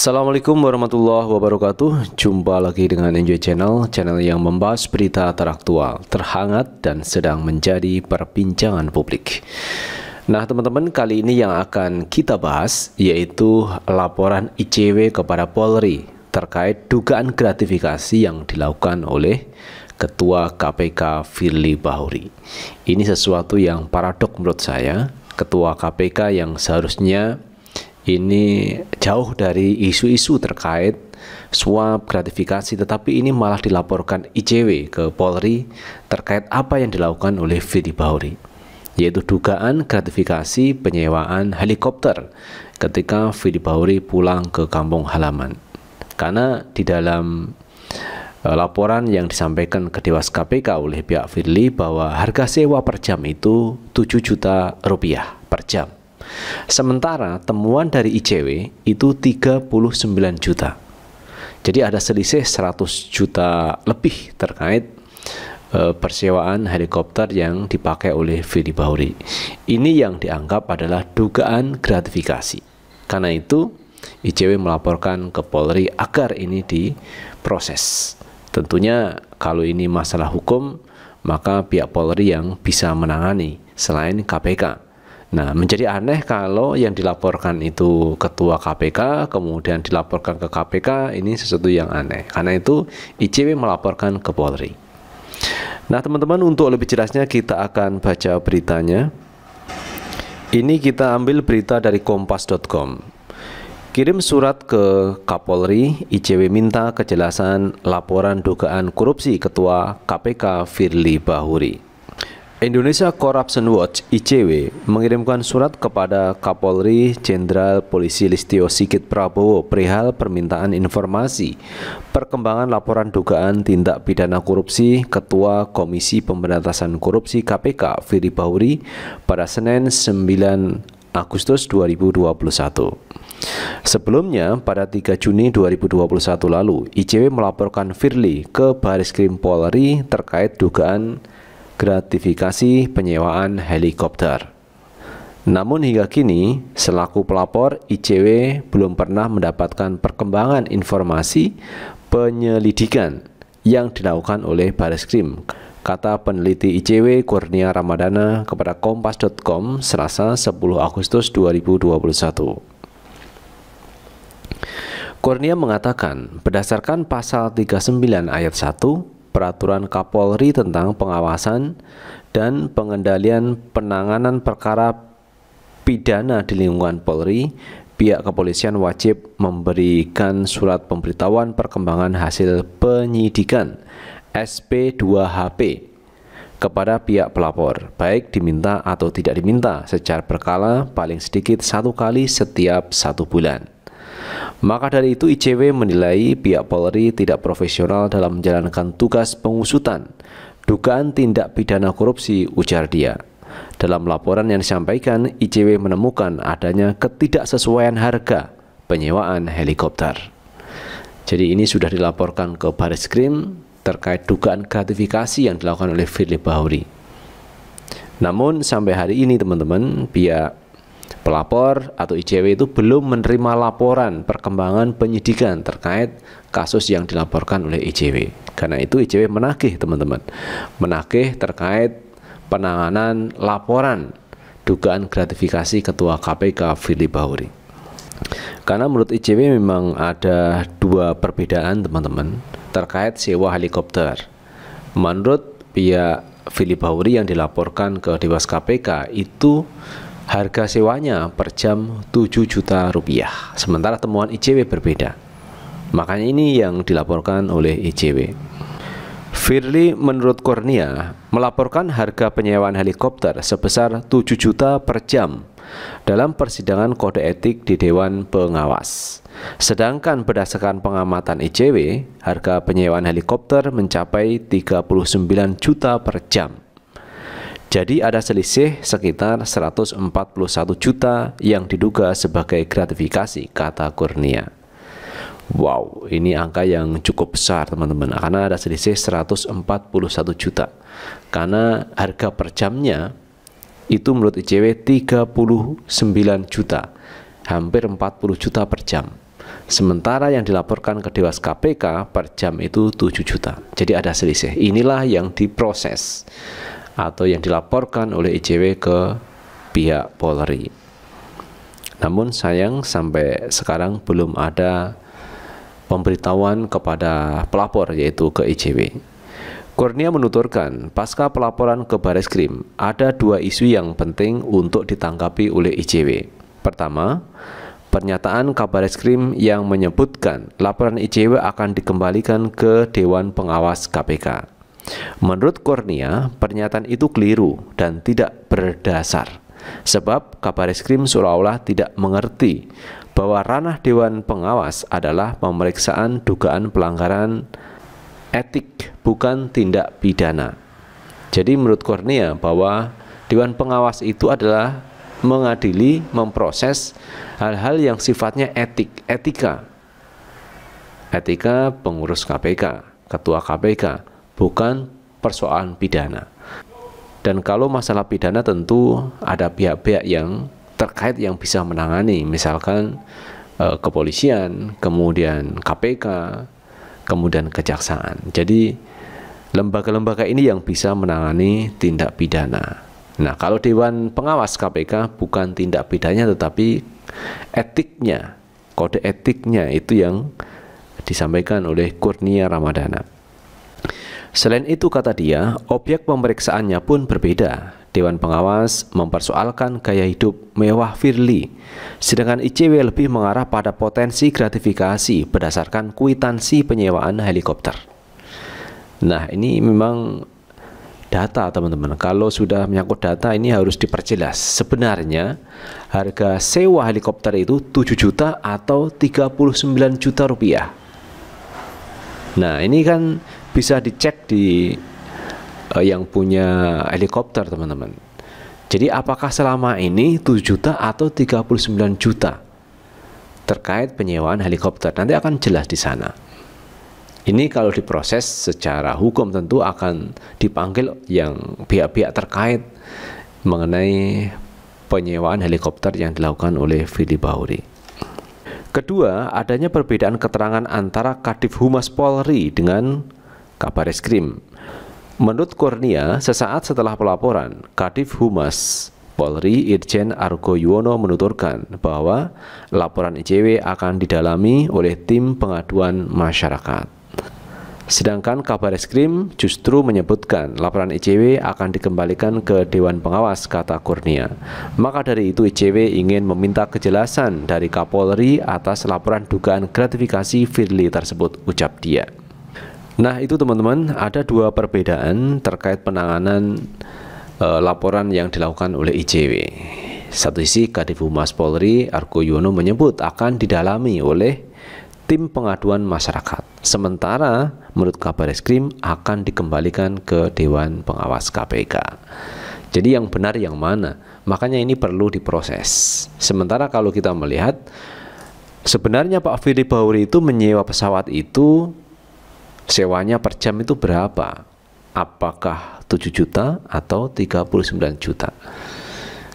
Assalamualaikum warahmatullahi wabarakatuh Jumpa lagi dengan Enjoy Channel Channel yang membahas berita teraktual, terhangat, dan sedang menjadi perbincangan publik Nah teman-teman kali ini yang akan kita bahas Yaitu laporan ICW kepada Polri Terkait dugaan gratifikasi yang dilakukan oleh Ketua KPK Firly Bahuri Ini sesuatu yang paradok menurut saya Ketua KPK yang seharusnya ini jauh dari isu-isu terkait suap gratifikasi tetapi ini malah dilaporkan ICW ke Polri terkait apa yang dilakukan oleh Fidi Bahuri yaitu dugaan gratifikasi penyewaan helikopter ketika Fidi Bahuri pulang ke kampung halaman karena di dalam eh, laporan yang disampaikan ke Dewas KPK oleh pihak Firly bahwa harga sewa per jam itu 7 juta rupiah per jam. Sementara temuan dari ICW itu 39 juta. Jadi ada selisih 100 juta lebih terkait eh, persewaan helikopter yang dipakai oleh Fili Bahuri. Ini yang dianggap adalah dugaan gratifikasi. Karena itu ICW melaporkan ke Polri agar ini diproses. Tentunya kalau ini masalah hukum, maka pihak Polri yang bisa menangani selain KPK. Nah, menjadi aneh kalau yang dilaporkan itu ketua KPK, kemudian dilaporkan ke KPK, ini sesuatu yang aneh. Karena itu ICW melaporkan ke Polri. Nah, teman-teman, untuk lebih jelasnya kita akan baca beritanya. Ini kita ambil berita dari kompas.com. Kirim surat ke Kapolri, ICW minta kejelasan laporan dugaan korupsi Ketua KPK Firly Bahuri. Indonesia Corruption Watch ICW mengirimkan surat kepada Kapolri Jenderal Polisi Listio Sigit Prabowo perihal permintaan informasi perkembangan laporan dugaan tindak pidana korupsi Ketua Komisi Pemberantasan Korupsi KPK Firly Bahuri pada Senin 9 Agustus 2021. Sebelumnya, pada 3 Juni 2021 lalu, ICW melaporkan Firly ke Baris Krim Polri terkait dugaan gratifikasi penyewaan helikopter. Namun hingga kini, selaku pelapor ICW belum pernah mendapatkan perkembangan informasi penyelidikan yang dilakukan oleh Baris Krim, kata peneliti ICW Kurnia Ramadana kepada kompas.com Selasa 10 Agustus 2021. Kurnia mengatakan, berdasarkan pasal 39 ayat 1 Peraturan Kapolri tentang pengawasan dan pengendalian penanganan perkara pidana di lingkungan Polri, pihak kepolisian wajib memberikan surat pemberitahuan perkembangan hasil penyidikan SP2HP kepada pihak pelapor, baik diminta atau tidak diminta secara berkala paling sedikit satu kali setiap satu bulan. Maka dari itu ICW menilai pihak Polri tidak profesional dalam menjalankan tugas pengusutan dugaan tindak pidana korupsi ujar dia. Dalam laporan yang disampaikan, ICW menemukan adanya ketidaksesuaian harga penyewaan helikopter. Jadi ini sudah dilaporkan ke Baris Krim terkait dugaan gratifikasi yang dilakukan oleh Firly Bahuri. Namun sampai hari ini teman-teman pihak Pelapor atau ICW itu belum menerima laporan perkembangan penyidikan terkait kasus yang dilaporkan oleh ICW. Karena itu ICW menagih teman-teman. Menagih terkait penanganan laporan dugaan gratifikasi Ketua KPK Fili Bahuri. Karena menurut ICW memang ada dua perbedaan teman-teman terkait sewa helikopter. Menurut pihak Fili Bahuri yang dilaporkan ke Dewas KPK itu Harga sewanya per jam 7 juta rupiah, sementara temuan ICW berbeda. Makanya ini yang dilaporkan oleh ICW. Firly menurut Kurnia melaporkan harga penyewaan helikopter sebesar 7 juta per jam dalam persidangan kode etik di Dewan Pengawas. Sedangkan berdasarkan pengamatan ICW, harga penyewaan helikopter mencapai 39 juta per jam. Jadi ada selisih sekitar 141 juta yang diduga sebagai gratifikasi kata kurnia. Wow, ini angka yang cukup besar teman-teman karena ada selisih 141 juta. Karena harga per jamnya itu menurut ICW 39 juta, hampir 40 juta per jam. Sementara yang dilaporkan ke Dewas KPK per jam itu 7 juta. Jadi ada selisih. Inilah yang diproses atau yang dilaporkan oleh ICW ke pihak Polri. Namun sayang sampai sekarang belum ada pemberitahuan kepada pelapor yaitu ke ICW. Kurnia menuturkan, pasca pelaporan ke Baris Krim, ada dua isu yang penting untuk ditanggapi oleh ICW. Pertama, pernyataan kabar Krim yang menyebutkan laporan ICW akan dikembalikan ke Dewan Pengawas KPK. Menurut Kornia, pernyataan itu keliru dan tidak berdasar. Sebab kabar Krim seolah-olah tidak mengerti bahwa ranah Dewan Pengawas adalah pemeriksaan dugaan pelanggaran etik, bukan tindak pidana. Jadi menurut Kornia, bahwa Dewan Pengawas itu adalah mengadili, memproses hal-hal yang sifatnya etik, etika. Etika pengurus KPK, ketua KPK bukan persoalan pidana. Dan kalau masalah pidana tentu ada pihak-pihak yang terkait yang bisa menangani, misalkan eh, kepolisian, kemudian KPK, kemudian kejaksaan. Jadi lembaga-lembaga ini yang bisa menangani tindak pidana. Nah, kalau dewan pengawas KPK bukan tindak pidananya tetapi etiknya, kode etiknya itu yang disampaikan oleh Kurnia Ramadana. Selain itu, kata dia, objek pemeriksaannya pun berbeda. Dewan Pengawas mempersoalkan gaya hidup mewah Firly, sedangkan ICW lebih mengarah pada potensi gratifikasi berdasarkan kuitansi penyewaan helikopter. Nah, ini memang data teman-teman. Kalau sudah menyangkut data ini harus diperjelas. Sebenarnya harga sewa helikopter itu 7 juta atau 39 juta rupiah. Nah, ini kan bisa dicek di uh, yang punya helikopter teman-teman. Jadi apakah selama ini 7 juta atau 39 juta terkait penyewaan helikopter nanti akan jelas di sana. Ini kalau diproses secara hukum tentu akan dipanggil yang pihak-pihak terkait mengenai penyewaan helikopter yang dilakukan oleh Fili Bahuri. Kedua, adanya perbedaan keterangan antara Kadif Humas Polri dengan Kabar Eskrim. Menurut Kurnia, sesaat setelah pelaporan, Kadif Humas Polri Irjen Argo Yuwono menuturkan bahwa laporan ICW akan didalami oleh tim pengaduan masyarakat. Sedangkan kabar eskrim justru menyebutkan laporan ICW akan dikembalikan ke Dewan Pengawas, kata Kurnia. Maka dari itu ICW ingin meminta kejelasan dari Kapolri atas laporan dugaan gratifikasi Firly tersebut, ucap dia. Nah, itu teman-teman, ada dua perbedaan terkait penanganan e, laporan yang dilakukan oleh ICW. Satu sisi Kadif Humas Polri Argo Yono menyebut akan didalami oleh tim pengaduan masyarakat. Sementara menurut kabar eskrim akan dikembalikan ke Dewan Pengawas KPK. Jadi yang benar yang mana? Makanya ini perlu diproses. Sementara kalau kita melihat sebenarnya Pak Firly Bahuri itu menyewa pesawat itu Sewanya per jam itu berapa? Apakah 7 juta atau 39 juta?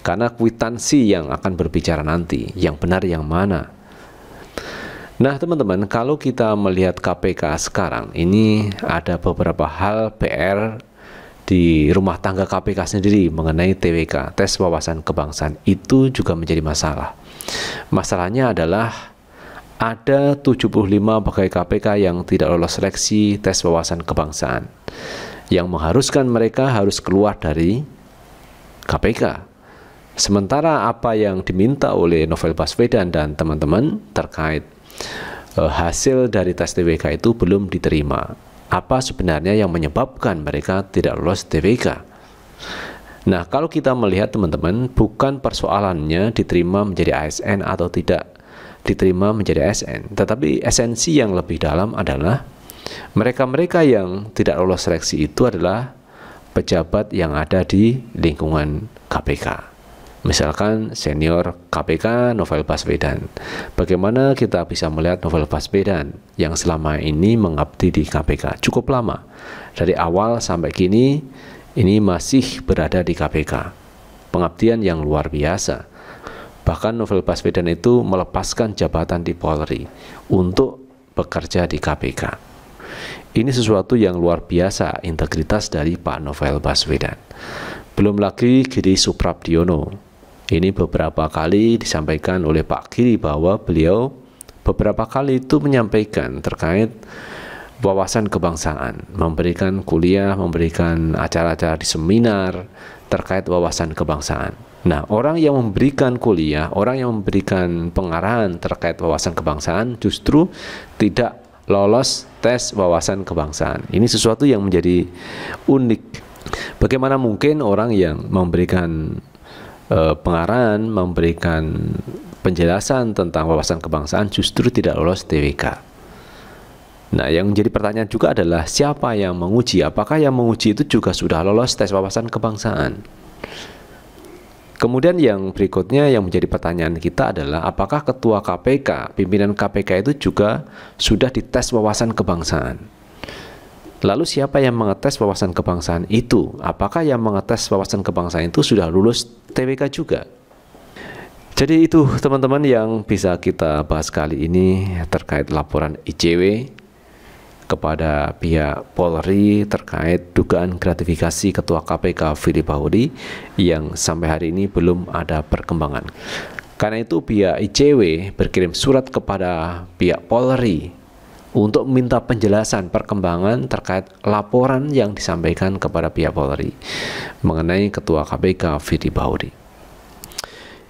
Karena kwitansi yang akan berbicara nanti, yang benar yang mana? Nah, teman-teman, kalau kita melihat KPK sekarang, ini ada beberapa hal PR di rumah tangga KPK sendiri mengenai TWK, tes wawasan kebangsaan itu juga menjadi masalah. Masalahnya adalah ada 75 pegawai KPK yang tidak lolos seleksi tes wawasan kebangsaan yang mengharuskan mereka harus keluar dari KPK. Sementara apa yang diminta oleh Novel Baswedan dan teman-teman terkait e, hasil dari tes TWK itu belum diterima. Apa sebenarnya yang menyebabkan mereka tidak lolos TWK? Nah, kalau kita melihat teman-teman, bukan persoalannya diterima menjadi ASN atau tidak, diterima menjadi SN. Tetapi esensi yang lebih dalam adalah mereka-mereka yang tidak lolos seleksi itu adalah pejabat yang ada di lingkungan KPK. Misalkan senior KPK Novel Baswedan. Bagaimana kita bisa melihat Novel Baswedan yang selama ini mengabdi di KPK cukup lama. Dari awal sampai kini ini masih berada di KPK. Pengabdian yang luar biasa. Bahkan Novel Baswedan itu melepaskan jabatan di Polri untuk bekerja di KPK. Ini sesuatu yang luar biasa integritas dari Pak Novel Baswedan. Belum lagi Giri Suprabdiono. Ini beberapa kali disampaikan oleh Pak Giri bahwa beliau beberapa kali itu menyampaikan terkait wawasan kebangsaan, memberikan kuliah, memberikan acara-acara di seminar terkait wawasan kebangsaan. Nah, orang yang memberikan kuliah, orang yang memberikan pengarahan terkait wawasan kebangsaan justru tidak lolos tes wawasan kebangsaan. Ini sesuatu yang menjadi unik. Bagaimana mungkin orang yang memberikan e, pengarahan, memberikan penjelasan tentang wawasan kebangsaan justru tidak lolos TWK? Nah, yang menjadi pertanyaan juga adalah siapa yang menguji? Apakah yang menguji itu juga sudah lolos tes wawasan kebangsaan? Kemudian yang berikutnya yang menjadi pertanyaan kita adalah apakah ketua KPK, pimpinan KPK itu juga sudah dites wawasan kebangsaan? Lalu siapa yang mengetes wawasan kebangsaan itu? Apakah yang mengetes wawasan kebangsaan itu sudah lulus TWK juga? Jadi itu teman-teman yang bisa kita bahas kali ini terkait laporan ICW kepada pihak Polri terkait dugaan gratifikasi Ketua KPK Fili Bahuri yang sampai hari ini belum ada perkembangan. Karena itu pihak ICW berkirim surat kepada pihak Polri untuk minta penjelasan perkembangan terkait laporan yang disampaikan kepada pihak Polri mengenai Ketua KPK Fili Bahuri.